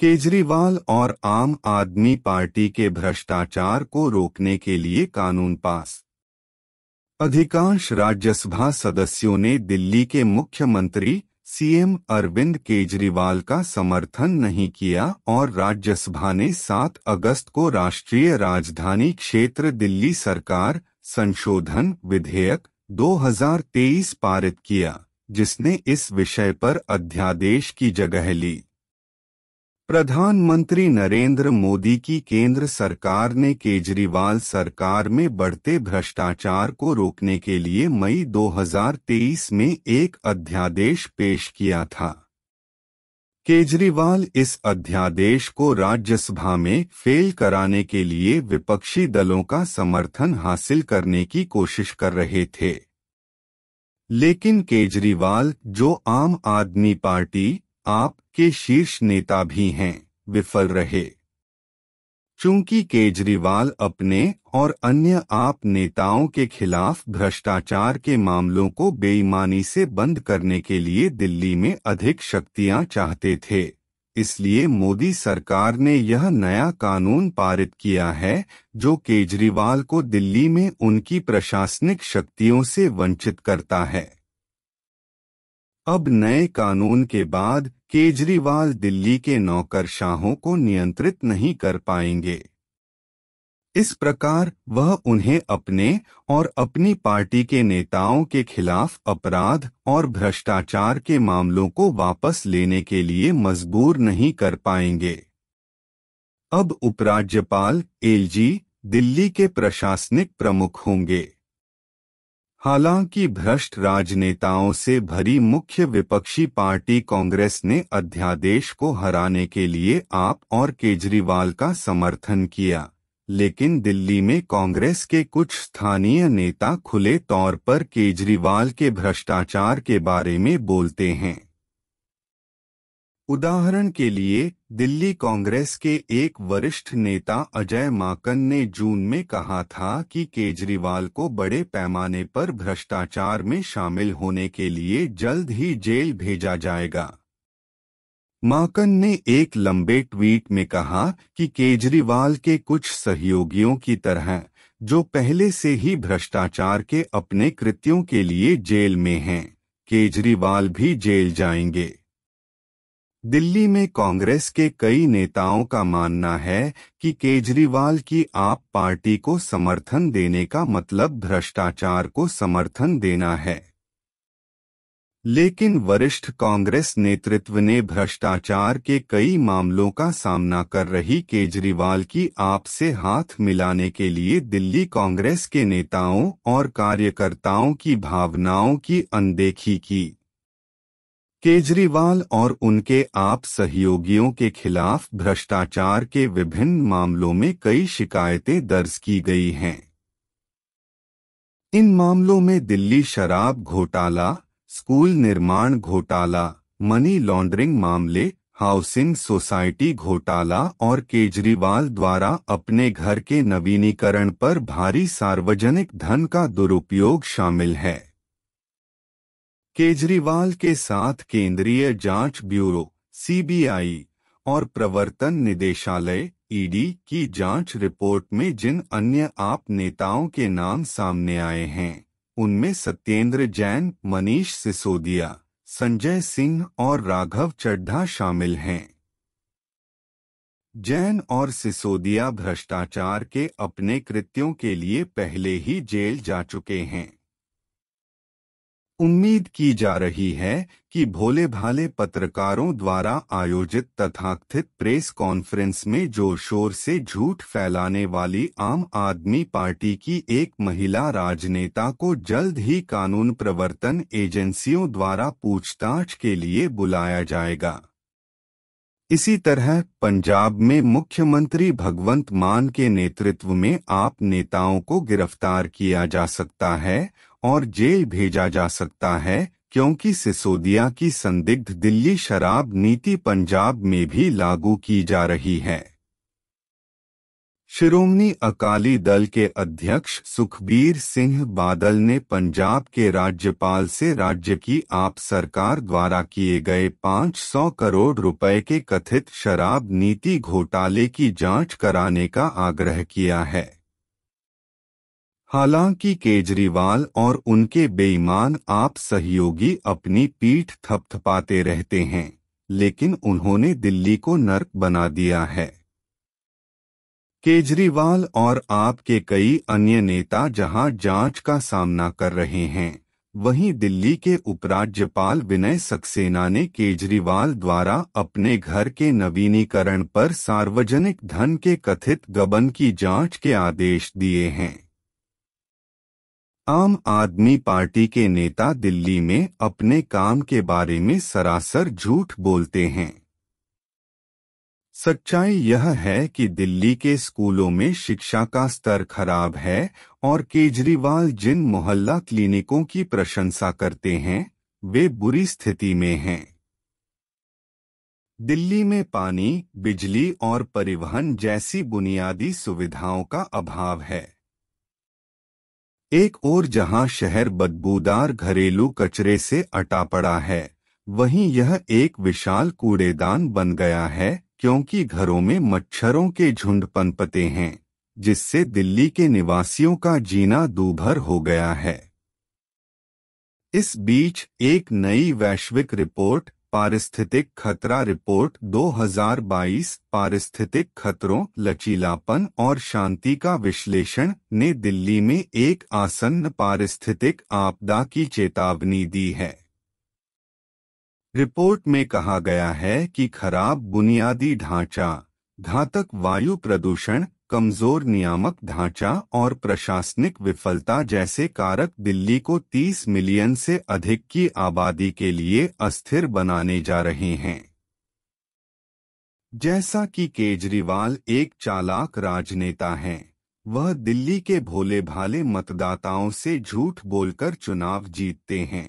केजरीवाल और आम आदमी पार्टी के भ्रष्टाचार को रोकने के लिए कानून पास अधिकांश राज्यसभा सदस्यों ने दिल्ली के मुख्यमंत्री सीएम अरविंद केजरीवाल का समर्थन नहीं किया और राज्यसभा ने 7 अगस्त को राष्ट्रीय राजधानी क्षेत्र दिल्ली सरकार संशोधन विधेयक 2023 पारित किया जिसने इस विषय पर अध्यादेश की जगह ली प्रधानमंत्री नरेंद्र मोदी की केंद्र सरकार ने केजरीवाल सरकार में बढ़ते भ्रष्टाचार को रोकने के लिए मई 2023 में एक अध्यादेश पेश किया था केजरीवाल इस अध्यादेश को राज्यसभा में फेल कराने के लिए विपक्षी दलों का समर्थन हासिल करने की कोशिश कर रहे थे लेकिन केजरीवाल जो आम आदमी पार्टी आपके शीर्ष नेता भी हैं विफल रहे चूंकि केजरीवाल अपने और अन्य आप नेताओं के खिलाफ भ्रष्टाचार के मामलों को बेईमानी से बंद करने के लिए दिल्ली में अधिक शक्तियां चाहते थे इसलिए मोदी सरकार ने यह नया कानून पारित किया है जो केजरीवाल को दिल्ली में उनकी प्रशासनिक शक्तियों से वंचित करता है अब नए कानून के बाद केजरीवाल दिल्ली के नौकरशाहों को नियंत्रित नहीं कर पाएंगे इस प्रकार वह उन्हें अपने और अपनी पार्टी के नेताओं के खिलाफ अपराध और भ्रष्टाचार के मामलों को वापस लेने के लिए मजबूर नहीं कर पाएंगे अब उपराज्यपाल एलजी दिल्ली के प्रशासनिक प्रमुख होंगे हालांकि भ्रष्ट राजनेताओं से भरी मुख्य विपक्षी पार्टी कांग्रेस ने अध्यादेश को हराने के लिए आप और केजरीवाल का समर्थन किया लेकिन दिल्ली में कांग्रेस के कुछ स्थानीय नेता खुले तौर पर केजरीवाल के भ्रष्टाचार के बारे में बोलते हैं उदाहरण के लिए दिल्ली कांग्रेस के एक वरिष्ठ नेता अजय माकन ने जून में कहा था कि केजरीवाल को बड़े पैमाने पर भ्रष्टाचार में शामिल होने के लिए जल्द ही जेल भेजा जाएगा माकन ने एक लंबे ट्वीट में कहा कि केजरीवाल के कुछ सहयोगियों की तरह जो पहले से ही भ्रष्टाचार के अपने कृत्यों के लिए जेल में हैं केजरीवाल भी जेल जाएंगे दिल्ली में कांग्रेस के कई नेताओं का मानना है कि केजरीवाल की आप पार्टी को समर्थन देने का मतलब भ्रष्टाचार को समर्थन देना है लेकिन वरिष्ठ कांग्रेस नेतृत्व ने भ्रष्टाचार के कई मामलों का सामना कर रही केजरीवाल की आप से हाथ मिलाने के लिए दिल्ली कांग्रेस के नेताओं और कार्यकर्ताओं की भावनाओं की अनदेखी की केजरीवाल और उनके आप सहयोगियों के खिलाफ भ्रष्टाचार के विभिन्न मामलों में कई शिकायतें दर्ज की गई हैं इन मामलों में दिल्ली शराब घोटाला स्कूल निर्माण घोटाला मनी लॉन्ड्रिंग मामले हाउसिंग सोसाइटी घोटाला और केजरीवाल द्वारा अपने घर के नवीनीकरण पर भारी सार्वजनिक धन का दुरुपयोग शामिल है केजरीवाल के साथ केंद्रीय जांच ब्यूरो सीबीआई और प्रवर्तन निदेशालय ईडी की जांच रिपोर्ट में जिन अन्य आप नेताओं के नाम सामने आए हैं उनमें सत्येंद्र जैन मनीष सिसोदिया संजय सिंह और राघव चड्ढा शामिल हैं जैन और सिसोदिया भ्रष्टाचार के अपने कृत्यों के लिए पहले ही जेल जा चुके हैं उम्मीद की जा रही है कि भोले भाले पत्रकारों द्वारा आयोजित तथाकथित प्रेस कॉन्फ्रेंस में जोर शोर से झूठ फैलाने वाली आम आदमी पार्टी की एक महिला राजनेता को जल्द ही कानून प्रवर्तन एजेंसियों द्वारा पूछताछ के लिए बुलाया जाएगा इसी तरह पंजाब में मुख्यमंत्री भगवंत मान के नेतृत्व में आप नेताओं को गिरफ्तार किया जा सकता है और जेल भेजा जा सकता है क्योंकि सिसोदिया की संदिग्ध दिल्ली शराब नीति पंजाब में भी लागू की जा रही है शिरोमणी अकाली दल के अध्यक्ष सुखबीर सिंह बादल ने पंजाब के राज्यपाल से राज्य की आप सरकार द्वारा किए गए 500 करोड़ रुपए के कथित शराब नीति घोटाले की जांच कराने का आग्रह किया है हालांकि केजरीवाल और उनके बेईमान आप सहयोगी अपनी पीठ थपथपाते रहते हैं लेकिन उन्होंने दिल्ली को नर्क बना दिया है केजरीवाल और आपके कई अन्य नेता जहां जांच का सामना कर रहे हैं वहीं दिल्ली के उपराज्यपाल विनय सक्सेना ने केजरीवाल द्वारा अपने घर के नवीनीकरण पर सार्वजनिक धन के कथित गबन की जांच के आदेश दिए हैं आम आदमी पार्टी के नेता दिल्ली में अपने काम के बारे में सरासर झूठ बोलते हैं सच्चाई यह है कि दिल्ली के स्कूलों में शिक्षा का स्तर खराब है और केजरीवाल जिन मोहल्ला क्लिनिकों की प्रशंसा करते हैं वे बुरी स्थिति में हैं दिल्ली में पानी बिजली और परिवहन जैसी बुनियादी सुविधाओं का अभाव है एक और जहां शहर बदबूदार घरेलू कचरे से अटा पड़ा है वहीं यह एक विशाल कूड़ेदान बन गया है क्योंकि घरों में मच्छरों के झुंड पनपते हैं जिससे दिल्ली के निवासियों का जीना दूभर हो गया है इस बीच एक नई वैश्विक रिपोर्ट पारिस्थितिक खतरा रिपोर्ट 2022 पारिस्थितिक खतरों लचीलापन और शांति का विश्लेषण ने दिल्ली में एक आसन्न पारिस्थितिक आपदा की चेतावनी दी है रिपोर्ट में कहा गया है कि खराब बुनियादी ढांचा घातक वायु प्रदूषण कमजोर नियामक ढांचा और प्रशासनिक विफलता जैसे कारक दिल्ली को 30 मिलियन से अधिक की आबादी के लिए अस्थिर बनाने जा रहे हैं जैसा कि केजरीवाल एक चालाक राजनेता हैं वह दिल्ली के भोले भाले मतदाताओं से झूठ बोलकर चुनाव जीतते हैं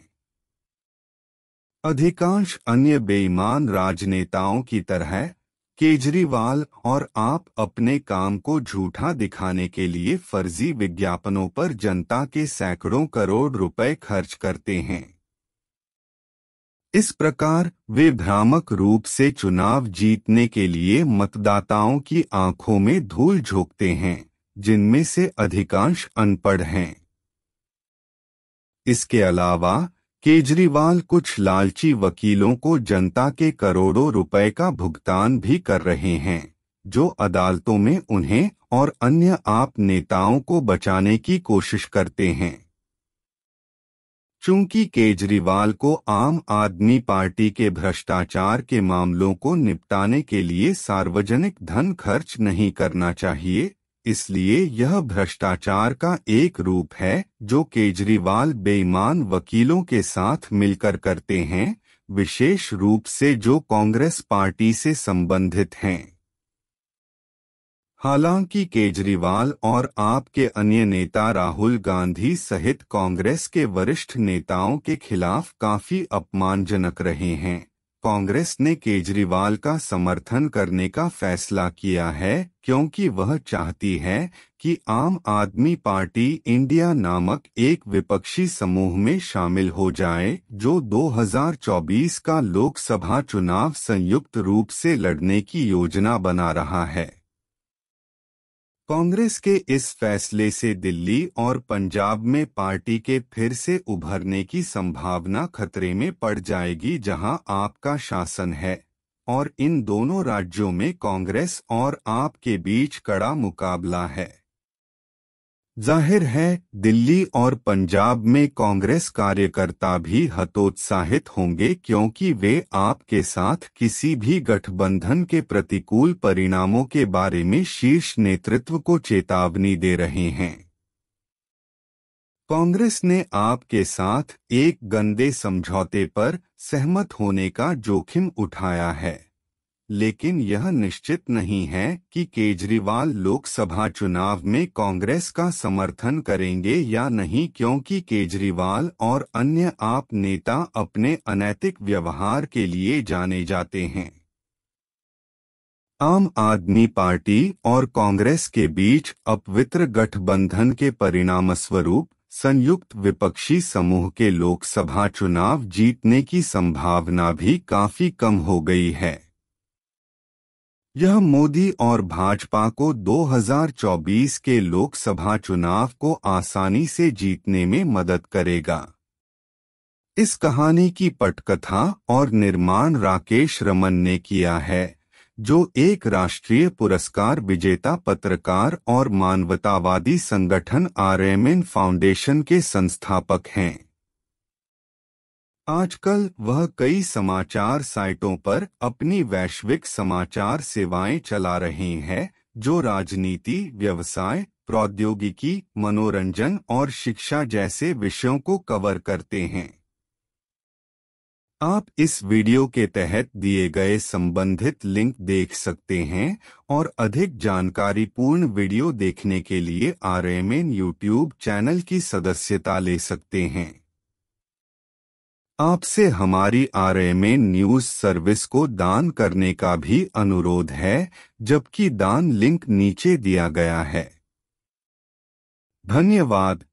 अधिकांश अन्य बेईमान राजनेताओं की तरह केजरीवाल और आप अपने काम को झूठा दिखाने के लिए फर्जी विज्ञापनों पर जनता के सैकड़ों करोड़ रुपए खर्च करते हैं इस प्रकार वे भ्रामक रूप से चुनाव जीतने के लिए मतदाताओं की आंखों में धूल झोंकते हैं जिनमें से अधिकांश अनपढ़ हैं इसके अलावा केजरीवाल कुछ लालची वकीलों को जनता के करोड़ों रुपए का भुगतान भी कर रहे हैं जो अदालतों में उन्हें और अन्य आप नेताओं को बचाने की कोशिश करते हैं चूंकि केजरीवाल को आम आदमी पार्टी के भ्रष्टाचार के मामलों को निपटाने के लिए सार्वजनिक धन खर्च नहीं करना चाहिए इसलिए यह भ्रष्टाचार का एक रूप है जो केजरीवाल बेईमान वकीलों के साथ मिलकर करते हैं विशेष रूप से जो कांग्रेस पार्टी से संबंधित हैं हालांकि केजरीवाल और आपके अन्य नेता राहुल गांधी सहित कांग्रेस के वरिष्ठ नेताओं के खिलाफ काफी अपमानजनक रहे हैं कांग्रेस ने केजरीवाल का समर्थन करने का फैसला किया है क्योंकि वह चाहती है कि आम आदमी पार्टी इंडिया नामक एक विपक्षी समूह में शामिल हो जाए जो 2024 का लोकसभा चुनाव संयुक्त रूप से लड़ने की योजना बना रहा है कांग्रेस के इस फैसले से दिल्ली और पंजाब में पार्टी के फिर से उभरने की संभावना खतरे में पड़ जाएगी जहां आपका शासन है और इन दोनों राज्यों में कांग्रेस और आप के बीच कड़ा मुकाबला है जाहिर है दिल्ली और पंजाब में कांग्रेस कार्यकर्ता भी हतोत्साहित होंगे क्योंकि वे आपके साथ किसी भी गठबंधन के प्रतिकूल परिणामों के बारे में शीर्ष नेतृत्व को चेतावनी दे रहे हैं कांग्रेस ने आपके साथ एक गंदे समझौते पर सहमत होने का जोखिम उठाया है लेकिन यह निश्चित नहीं है कि केजरीवाल लोकसभा चुनाव में कांग्रेस का समर्थन करेंगे या नहीं क्योंकि केजरीवाल और अन्य आप नेता अपने अनैतिक व्यवहार के लिए जाने जाते हैं आम आदमी पार्टी और कांग्रेस के बीच अपवित्र गठबंधन के परिणामस्वरूप संयुक्त विपक्षी समूह के लोकसभा चुनाव जीतने की संभावना भी काफी कम हो गई है यह मोदी और भाजपा को 2024 के लोकसभा चुनाव को आसानी से जीतने में मदद करेगा इस कहानी की पटकथा और निर्माण राकेश रमन ने किया है जो एक राष्ट्रीय पुरस्कार विजेता पत्रकार और मानवतावादी संगठन आर फाउंडेशन के संस्थापक हैं आजकल वह कई समाचार साइटों पर अपनी वैश्विक समाचार सेवाएं चला रहे हैं जो राजनीति व्यवसाय प्रौद्योगिकी मनोरंजन और शिक्षा जैसे विषयों को कवर करते हैं आप इस वीडियो के तहत दिए गए संबंधित लिंक देख सकते हैं और अधिक जानकारी पूर्ण वीडियो देखने के लिए आर एम यूट्यूब चैनल की सदस्यता ले सकते हैं आपसे हमारी में न्यूज सर्विस को दान करने का भी अनुरोध है जबकि दान लिंक नीचे दिया गया है धन्यवाद